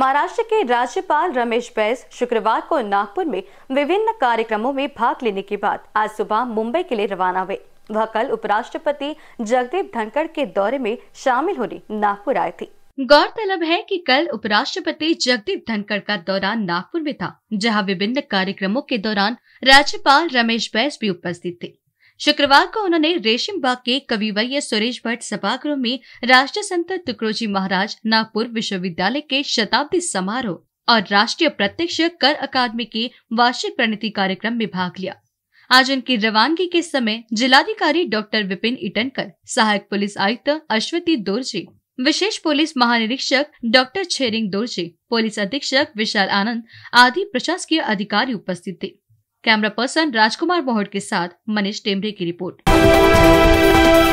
महाराष्ट्र के राज्यपाल रमेश बैस शुक्रवार को नागपुर में विभिन्न कार्यक्रमों में भाग लेने के बाद आज सुबह मुंबई के लिए रवाना हुए वह कल उपराष्ट्रपति जगदीप धनखड़ के दौरे में शामिल होने नागपुर आए थे गौरतलब है कि कल उपराष्ट्रपति जगदीप धनखड़ का दौरा नागपुर में था जहां विभिन्न कार्यक्रमों के दौरान राज्यपाल रमेश बैस भी उपस्थित थे शुक्रवार को उन्होंने रेशम बाग के कविवर्य सुरेश भट्ट सभागृह में राष्ट्र संत तुकड़ोजी महाराज नागपुर विश्वविद्यालय के शताब्दी समारोह और राष्ट्रीय प्रत्यक्ष कर अकादमी के वार्षिक प्रणति कार्यक्रम में भाग लिया आज उनकी रवानगी के समय जिलाधिकारी डॉक्टर विपिन इटनकर सहायक पुलिस आयुक्त अश्वती दोर्जी विशेष पुलिस महानिरीक्षक डॉक्टर छेरिंग दोर्जी पुलिस अधीक्षक विशाल आनंद आदि प्रशासकीय अधिकारी उपस्थित थे कैमरा पर्सन राजकुमार मोहट के साथ मनीष टेमरे की रिपोर्ट